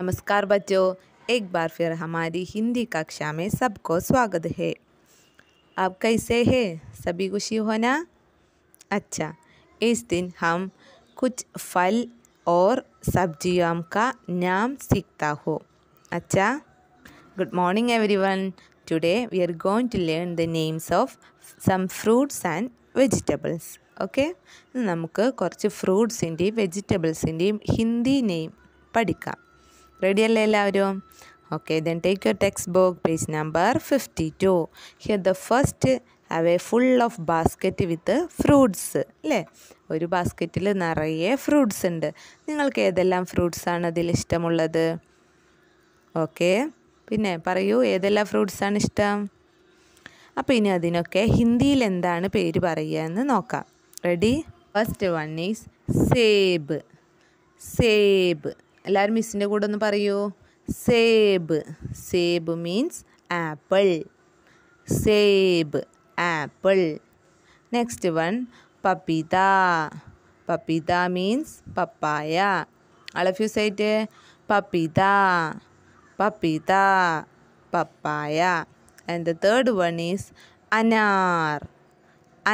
नमस्कार बच्चों एक बार फिर हमारी हिंदी कक्षा में सबको स्वागत है आप कैसे हैं सभी खुशी हो होना अच्छा इस दिन हम कुछ फल और सब्जियों का नाम सीखता हो अच्छा good morning everyone today we are going to learn the names of some fruits and vegetables okay നമുക്ക് കുറച്ച് ഫ്രൂട്ട്സിൻ്റെയും വെജിറ്റബിൾസിൻ്റെയും ഹിന്ദി നെയിം പഠിക്കാം റെഡിയല്ലേ എല്ലാവരും Okay, then take text book page number 52. Here the first have a full of basket with fruits അല്ലേ ഒരു ബാസ്ക്കറ്റിൽ നിറയെ fruits ഉണ്ട് നിങ്ങൾക്ക് ഏതെല്ലാം ഫ്രൂട്ട്സ് ആണ് അതിൽ ഇഷ്ടമുള്ളത് ഓക്കെ പിന്നെ പറയൂ ഏതെല്ലാം ഫ്രൂട്ട്സ് ആണ് ഇഷ്ടം അപ്പോൾ ഇനി അതിനൊക്കെ ഹിന്ദിയിൽ എന്താണ് പേര് പറയുക എന്ന് നോക്കാം ready first one is seb seb എല്ലാവരും മിസ്സിൻ്റെ കൂടെ ഒന്ന് പറയൂ seb seb means apple seb apple next one papita papita means papaya you say it papita papita papaya and the third one is anar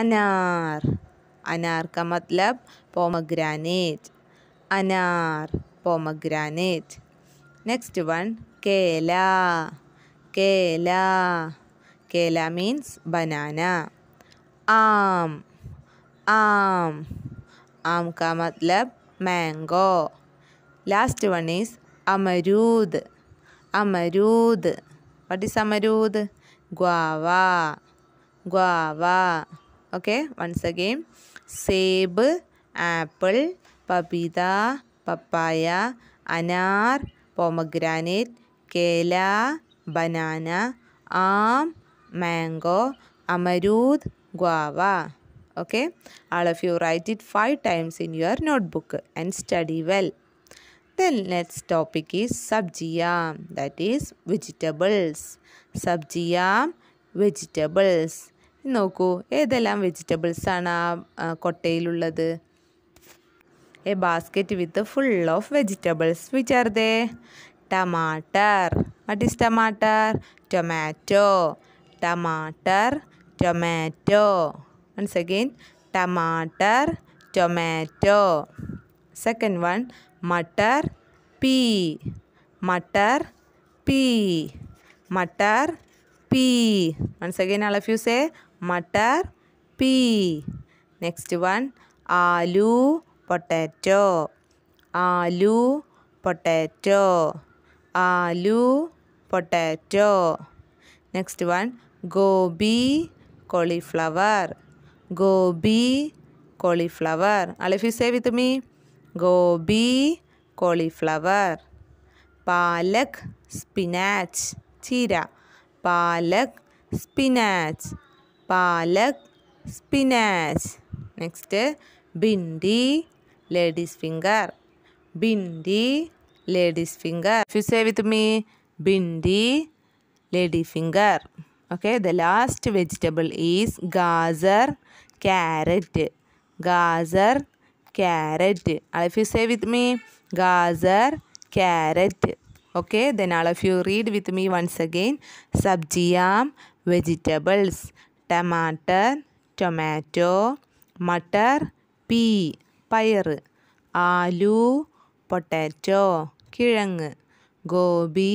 anar anar ക മത്ലബ് pomegranate anar pomegranate. Next one, Kela. Kela. Kela means banana. Aam. Aam. Aam ka matlab mango. Last one is Amarud. Amarud. What is Amarud? Guava. Guava. Okay, once again. Seb, apple, papita, papaya anar pomegranate kela banana aam mango amrood guava okay all of you write it five times in your notebook and study well the next topic is sabjiyam that is vegetables sabjiyam vegetables നോക്കൂ ഏതെല്ലാം വെജിറ്റബിൾസാണ് ആ കൊട്ടയിലുള്ളത് a basket with full of vegetables. Which are they? Tomato. What is tomato? Tomato. Tomato. Tomato. Once again, tomato, tomato. Second one, mutter, pea. Mutter, pea. Mutter, pea. Once again, all of you say mutter, pea. Next one, aloo, potato aloo potato aloo potato next one gobi cauliflower gobi cauliflower all of you say with me gobi cauliflower palak spinach ചീര palak spinach palak spinach next bindi ladies finger bindi ladies finger if you say with me bindi lady finger okay the last vegetable is gazer carrot gazer carrot all of you say with me gazer carrot okay then all of you read with me once again sabjiyam vegetables tomato tomato mutter pea പയർ aloo potato കിഴങ്ങ് gobi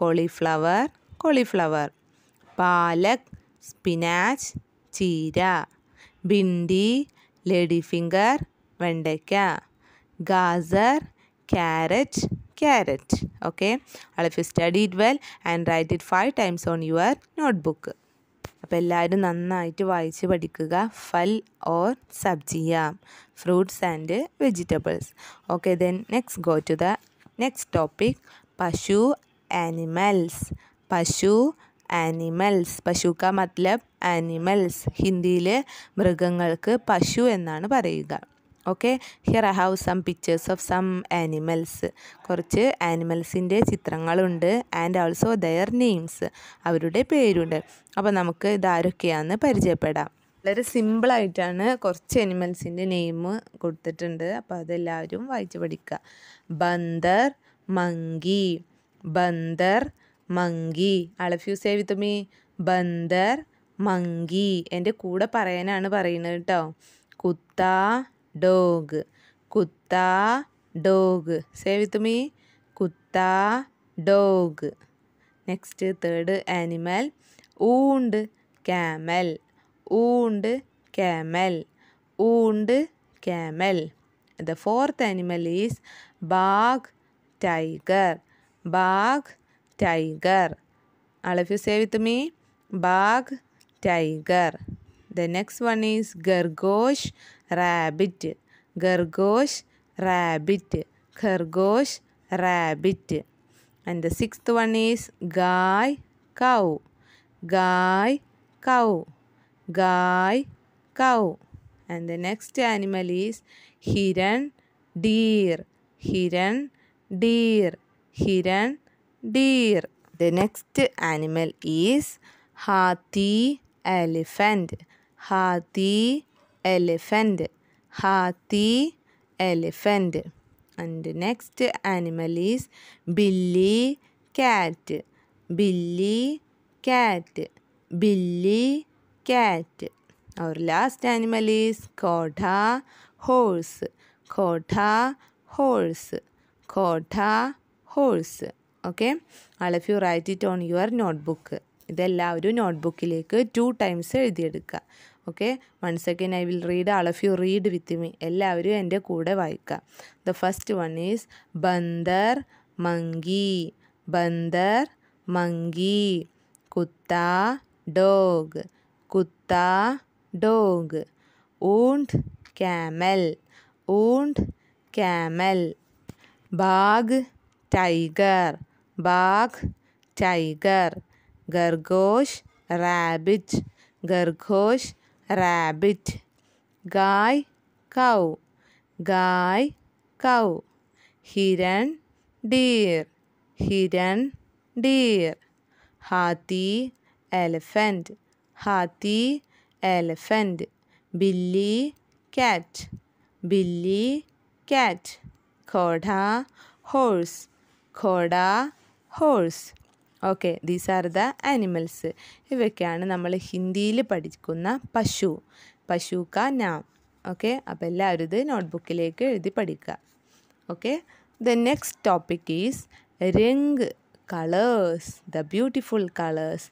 cauliflower cauliflower palak spinach ചീര bhindi lady finger വെണ്ടയ്ക്ക gajar carrot carrot okay if you studied well and write it five times on your notebook അപ്പോൾ എല്ലാവരും നന്നായിട്ട് വായിച്ച് പഠിക്കുക ഫൽ ഓർ സബ്ജിയ fruits and vegetables okay then next go to the next topic pashu animals pashu animals പശു കാ മത്ലബ് ആനിമൽസ് ഹിന്ദിയിൽ മൃഗങ്ങൾക്ക് പശു എന്നാണ് പറയുക okay here I have some pictures of some animals കുറച്ച് ആനിമൽസിൻ്റെ ചിത്രങ്ങളുണ്ട് ആൻഡ് ഓൾസോ ദയർ നെയിംസ് അവരുടെ പേരുണ്ട് അപ്പോൾ നമുക്ക് ഇതാരൊക്കെയാണെന്ന് പരിചയപ്പെടാം വളരെ സിമ്പിളായിട്ടാണ് കുറച്ച് അനിമൽസിൻ്റെ നെയിം കൊടുത്തിട്ടുണ്ട് അപ്പോൾ അതെല്ലാവരും വായിച്ചു പഠിക്കുക bandar monkey bandar monkey all of you say with me bandar monkey എൻ്റെ കൂടെ പറയാനാണ് പറയുന്നത് കേട്ടോ kutta dog kutta dog say with kutta dog next third animal oont camel oont camel oont camel the fourth animal is bagh tiger bagh tiger all of you say bagh tiger the next one is khargosh rabbit gargosh rabbit khargosh rabbit and the sixth one is guy cow guy cow guy cow and the next animal is hiran deer hiran deer hiran deer the next animal is hathi elephant hathi elephant. Hathi, elephant. And next animal is billy cat. Billy cat. Billy cat. Our last animal is kotha horse. Kotha horse. Kotha horse. Okay all of you write it on your notebook ഇതെല്ലാവരും നോട്ട്ബുക്കിലേക്ക് two times എഴുതിയെടുക്കുക okay one second I will read all of you read with me എല്ലാവരും എൻ്റെ കൂടെ വായിക്കാം the first one is bandar monkey bandar monkey kutta dog kutta dog oont camel oont camel bagh tiger bagh tiger khargosh rabbit khargosh rabbit gaay cow gaay cow hiran deer हिरन deer hathi elephant hathi elephant billi cat billi cat ghoda horse ghoda horse okay these are the animals ഇവയ്ക്കാണ് നമ്മൾ ഹിന്ദിയിൽ പഠിക്കുന്ന പശു പശു കാ നാം okay അപ്പോൾ എല്ലാവരും ഇത് നോട്ട്ബുക്കിലേക്ക് എഴുതി പഠിക്കുക okay the next topic is rang colours the beautiful colours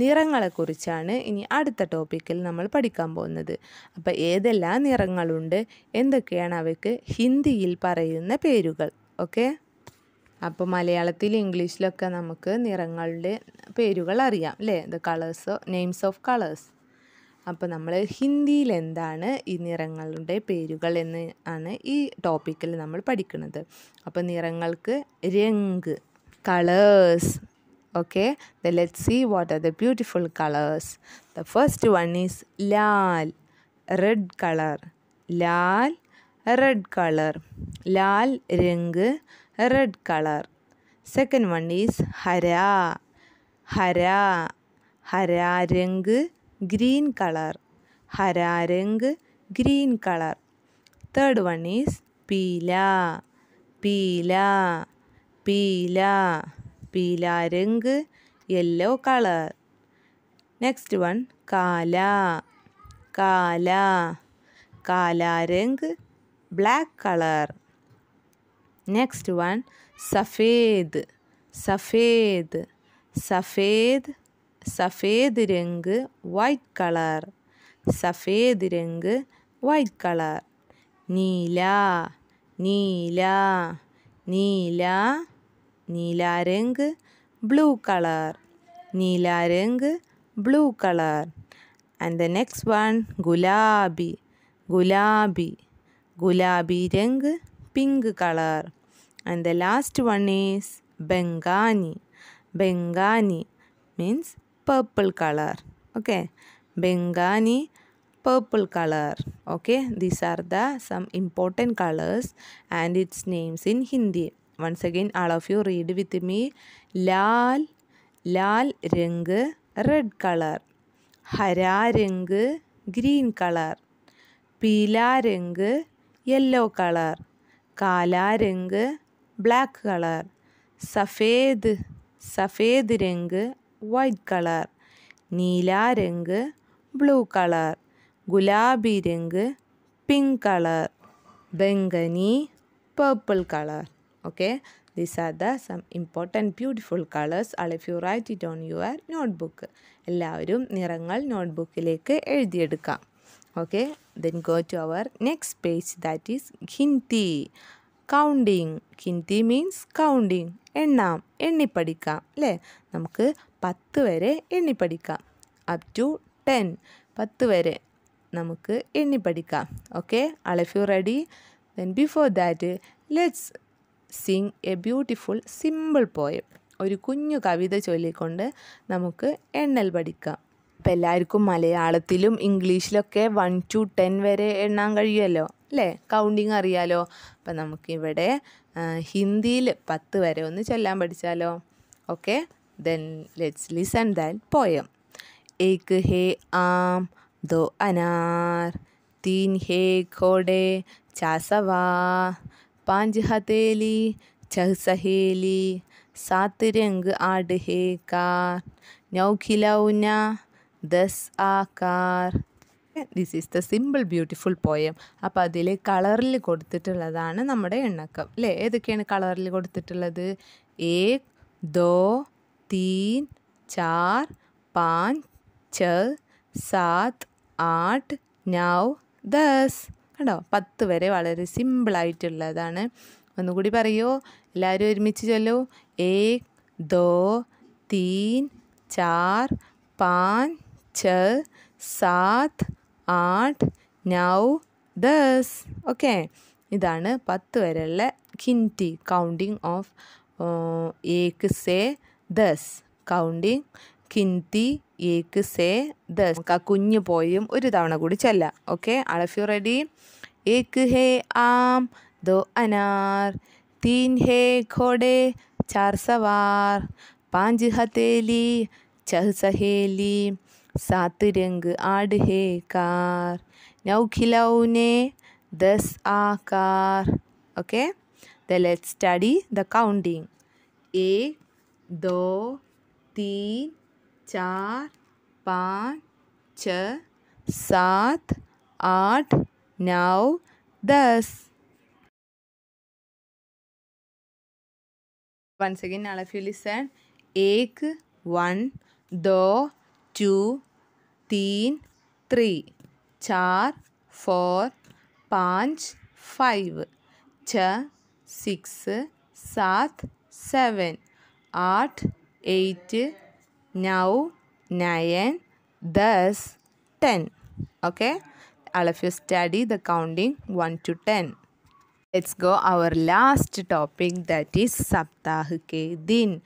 നിറങ്ങളെക്കുറിച്ചാണ് ഇനി അടുത്ത ടോപ്പിക്കിൽ നമ്മൾ പഠിക്കാൻ പോകുന്നത് അപ്പോൾ ഏതെല്ലാം നിറങ്ങളുണ്ട് എന്തൊക്കെയാണ് അവയ്ക്ക് ഹിന്ദിയിൽ പറയുന്ന പേരുകൾ ഓക്കെ അപ്പോൾ മലയാളത്തിൽ ഇംഗ്ലീഷിലൊക്കെ നമുക്ക് നിറങ്ങളുടെ പേരുകൾ അറിയാം അല്ലേ the colours names of colours അപ്പോൾ നമ്മൾ ഹിന്ദിയിൽ എന്താണ് ഈ നിറങ്ങളുടെ പേരുകൾ എന്ന് ആണ് ഈ ടോപ്പിക്കിൽ നമ്മൾ പഠിക്കുന്നത് അപ്പോൾ നിറങ്ങൾക്ക് rang colours okay the let see what are the beautiful colours the first one is lal red colour lal red colour lal rang red color. Second one is hara. Hara. Hara rang green color. Hara rang green color. Third one is pila. Pila. Pila. Pila rang yellow color. Next one kala. Kala. Kala rang black color. Next one safed safed safed safed rang white colour safed rang white colour neela neela neela neela rang blue colour neela rang blue colour and the next one gulabi gulabi gulabi rang pink colour And the last one is Bengani. Bengani means purple color. Okay. Bengani purple color okay these are the some important colors and its names in hindi once again all of you read with me lal lal rang red color hara rang green color peela rang yellow color kala rang black colour safed safed rang white colour neela rang blue colour gulabi rang pink colour baingani purple colour okay these are the some important beautiful colours all of you write it on your notebook എല്ലാവരും നിറങ്ങൾ നോട്ട്ബുക്കിലേക്ക് എഴുതിയെടുക്കാം okay then go to our next page that is Hindi counting ginti means counting എണ്ണാം എണ്ണിപ്പടിക്കാം അല്ലേ നമുക്ക് പത്ത് വരെ എണ്ണിപ്പടിക്കാം അപ് ടു ടെൻ പത്ത് വരെ നമുക്ക് എണ്ണിപ്പടിക്കാം okay all of you ready then before that let's sing a beautiful simple poem ഒരു കുഞ്ഞു കവിത ചൊല്ലിക്കൊണ്ട് നമുക്ക് എണ്ണൽ പഠിക്കാം അപ്പോൾ എല്ലാവർക്കും മലയാളത്തിലും ഇംഗ്ലീഷിലൊക്കെ വൺ ടു ടെൻ വരെ എണ്ണാൻ കഴിയുമല്ലോ അല്ലേ കൗണ്ടിങ് അറിയാലോ അപ്പം നമുക്കിവിടെ ഹിന്ദിയിൽ പത്ത് വരെ ഒന്ന് ചൊല്ലാൻ പഠിച്ചാലോ okay then let's listen that poem ഏക്ക് ഹേ ആം ദോ അനാർ തീൻ ഹേ घोड़े ചാസവാ പാഞ്ച് ഹതേലി हथेली छह सहेली सात रंग आठ है कार नौ खिलौना दस आकार this is the simple beautiful poem അപ്പോൾ അതിൽ കളറിൽ കൊടുത്തിട്ടുള്ളതാണ് നമ്മുടെ എണ്ണക്കം അല്ലേ ഏതൊക്കെയാണ് കളറിൽ കൊടുത്തിട്ടുള്ളത് ഏ ദോ തീൻ ചാർ പാഞ്ച് ച സാത് ആട്ട് നൗ ദസ് കണ്ടോ പത്ത് വരെ വളരെ സിമ്പിളായിട്ടുള്ളതാണ് ഒന്നുകൂടി പറയോ എല്ലാവരും ഒരുമിച്ച് ചൊല്ലോ ഏ ദോ തീൻ ചാർ പാഞ്ച് ച സാത് ആട്ട് നൗ ദസ് ഓക്കെ ഇതാണ് പത്ത് വരെയുള്ള കിൻറ്റി കൗണ്ടിങ് ഓഫ് ഏക്ക് സേ ദസ് കൗണ്ടിങ് കിൻറ്റി ഏക്ക് സേ ദസ് നമുക്ക് ആ കുഞ്ഞു പോയും ഒരു തവണ കൂടി ചെല്ല ഓക്കെ അളഫ് യു റെഡി ഏക്ക് ഹേ ആം ദോ അനാർ തീൻ ഹേ ഘോടെ ചാർ സവാർ പാഞ്ച് ഹതേലി ചഹ് സഹേലി सात रंग आढ़े कार नौ खिलौने दस आकार okay then let's study the counting एक दो तीन चार पाँच छ सात आठ नौ दस once again all of you listen एक वन दो टू तीन त्री चार फोर पाँच फाइव छ सिक्स सात सेवन आठ एट नौ नयन दस ten okay all of you study the counting one two ten let's go our last topic that is सप्ताह के दिन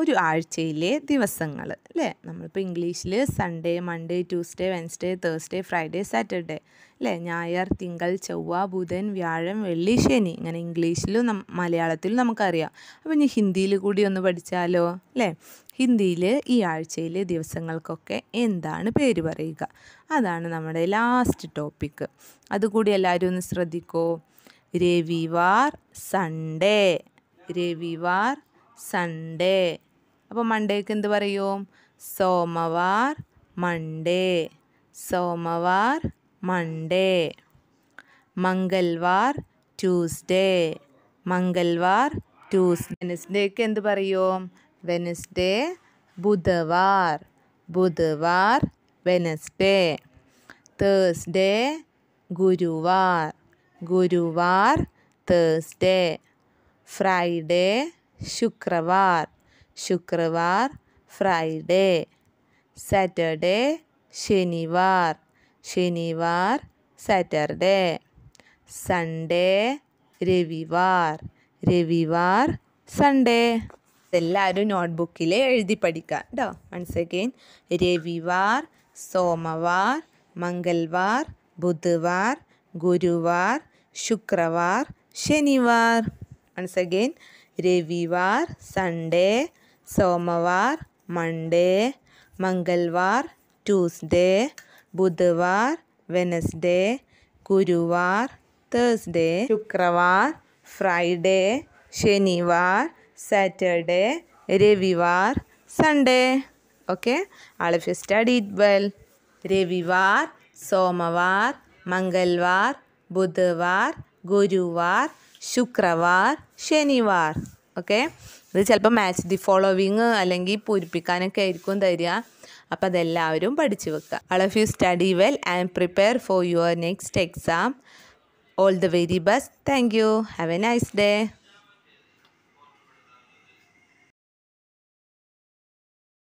ഒരു ആഴ്ചയിലെ ദിവസങ്ങൾ അല്ലേ നമ്മളിപ്പോൾ ഇംഗ്ലീഷിൽ Sunday Monday Tuesday Wednesday Thursday Friday Saturday അല്ലേ ഞായർ തിങ്കൾ ചൊവ്വ ബുധൻ വ്യാഴം വെള്ളി ശനി ഇങ്ങനെ ഇംഗ്ലീഷിലും മലയാളത്തിലും നമുക്കറിയാം അപ്പോൾ ഇനി ഹിന്ദിയിൽ കൂടി ഒന്ന് പഠിച്ചാലോ അല്ലേ ഹിന്ദിയിൽ ഈ ആഴ്ചയിലെ ദിവസങ്ങൾക്കൊക്കെ എന്താണ് പേര് പറയുക അതാണ് നമ്മുടെ ലാസ്റ്റ് ടോപ്പിക്ക് അതുകൂടി എല്ലാവരും ഒന്ന് ശ്രദ്ധിക്കോ രവിവാർ സൺഡേ രവിവാർ സൺഡേ അപ്പോൾ മൺഡേക്ക് എന്ത് പറയും Somvar Monday Somvar Monday Mangalvar Tuesday Mangalvar Tuesday വെനസ്ഡേക്ക് എന്ത് പറയും Wednesday Budhvar Budhvar Wednesday Thursday Guruvar Guruvar Thursday Friday Shukravar Shukravar Friday Saturday Shanivar Shanivar Saturday Sunday Ravivar Ravivar Sunday എല്ലാവരും നോട്ട്ബുക്കിൽ എഴുതി പഠിക്കാം കേട്ടോ once again Ravivar Somvar Mangalvar Budhvar Guruvar Shukravar Shanivar once again Ravivar Sunday Somvar Monday Mangalvar Tuesday Budhvar Wednesday Guruvar Thursday Shukravar Friday Shanivar Saturday Ravivar Sunday okay all of you studied well Ravivar Somvar मंगलवार बुधवार गुरुवार ശുക്രവാർ ശനിവാർ ഓക്കെ ഇത് ചിലപ്പോൾ മാച്ച് ദി ഫോളോവിങ് അല്ലെങ്കിൽ പൂരിപ്പിക്കാനൊക്കെ ആയിരിക്കും തരിക അപ്പം അതെല്ലാവരും പഠിച്ചു വെക്കുക all of you study well and prepare for your next exam all the very best thank you have a nice day